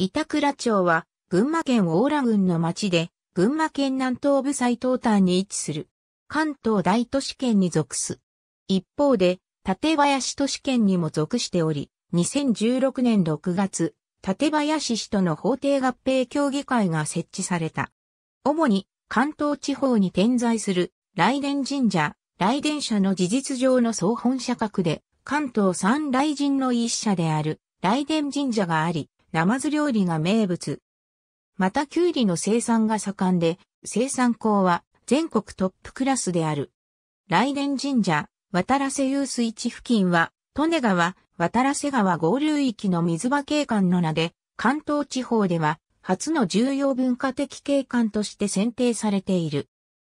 板倉町は、群馬県大良郡の町で、群馬県南東部最東端に位置する、関東大都市圏に属す。一方で、立林都市圏にも属しており、2016年6月、立林市との法定合併協議会が設置された。主に関東地方に点在する雷電神社、雷電社の事実上の総本社格で、関東三雷神の一社である雷電神社があり、ナマズ料理が名物。またキュウリの生産が盛んで、生産校は全国トップクラスである。来年神社、渡瀬遊水地付近は、利根川、渡瀬川合流域の水場景観の名で、関東地方では、初の重要文化的景観として選定されている。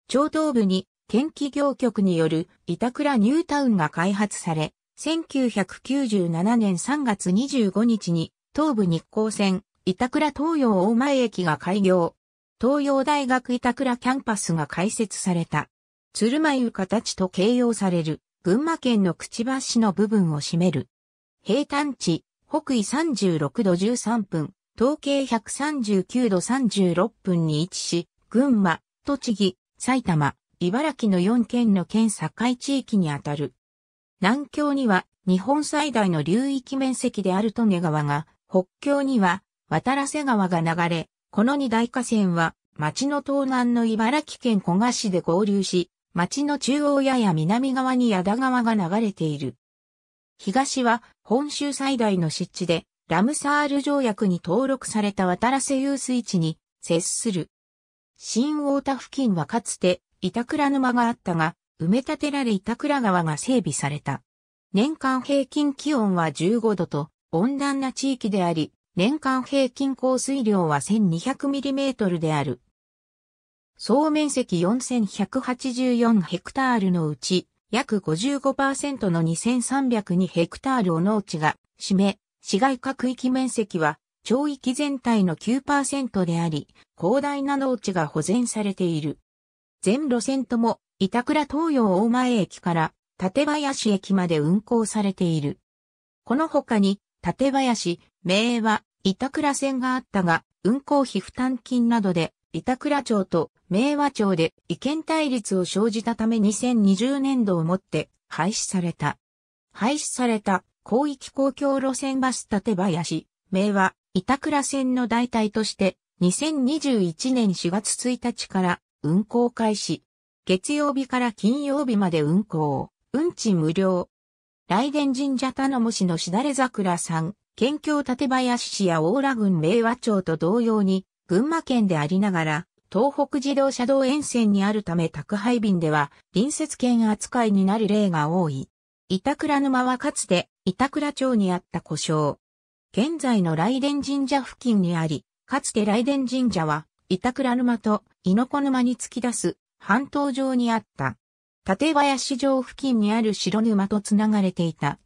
超東部に、県企業局による板倉ニュータウンが開発され、1997年3月25日に東武日光線、板倉東洋大前駅が開業。東洋大学板倉キャンパスが開設された。鶴舞形と形容される、群馬県のくちばしの部分を占める。平坦地、北緯36度13分、東経139度36分に位置し、群馬、栃木、埼玉、茨城の4県の県境地域にあたる。南京には日本最大の流域面積である利根川が北境には渡良瀬川が流れ、この二大河川は町の東南の茨城県古河市で合流し、町の中央やや南側に矢田川が流れている。東は本州最大の湿地で、ラムサール条約に登録された渡良瀬遊水地に接する。新大田付近はかつて板倉沼があったが、埋め立てられ板倉川が整備された。年間平均気温は15度と温暖な地域であり、年間平均降水量は 1200mm である。総面積4184ヘクタールのうち、約55%の2302ヘクタールを農地が占め、市街化区域面積は、町域全体の9%であり、広大な農地が保全されている。全路線とも、板倉東洋大前駅から、館林駅まで運行されている。この他に、館林、名和、板倉線があったが、運行費負担金などで、板倉町と明和町で意見対立を生じたため2020年度をもって廃止された。廃止された広域公共路線バス館林、明和、板倉線の代替として2021年4月1日から運行開始。月曜日から金曜日まで運行。運賃無料。雷電神社頼むしのしだれ桜さん、県境立林市や大浦郡明和町と同様に、群馬県でありながら、東北自動車道沿線にあるため宅配便では、隣接県扱いになる例が多い。板倉沼はかつて、板倉町にあった故障。現在の雷電神社付近にあり、かつて雷電神社は、板倉沼と猪子沼に突き出す半島上にあった。館林城付近にある白沼とつながれていた。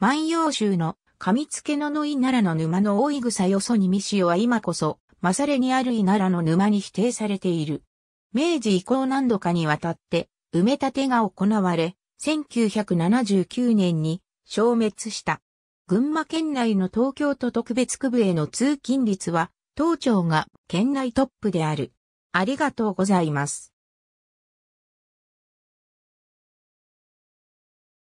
万葉集の上付のの稲良の沼の大井草よそに見しよは今こそ、まされにある稲良の沼に否定されている。明治以降何度かにわたって埋め立てが行われ、1979年に消滅した。群馬県内の東京都特別区部への通勤率は、当庁が県内トップである。ありがとうございます。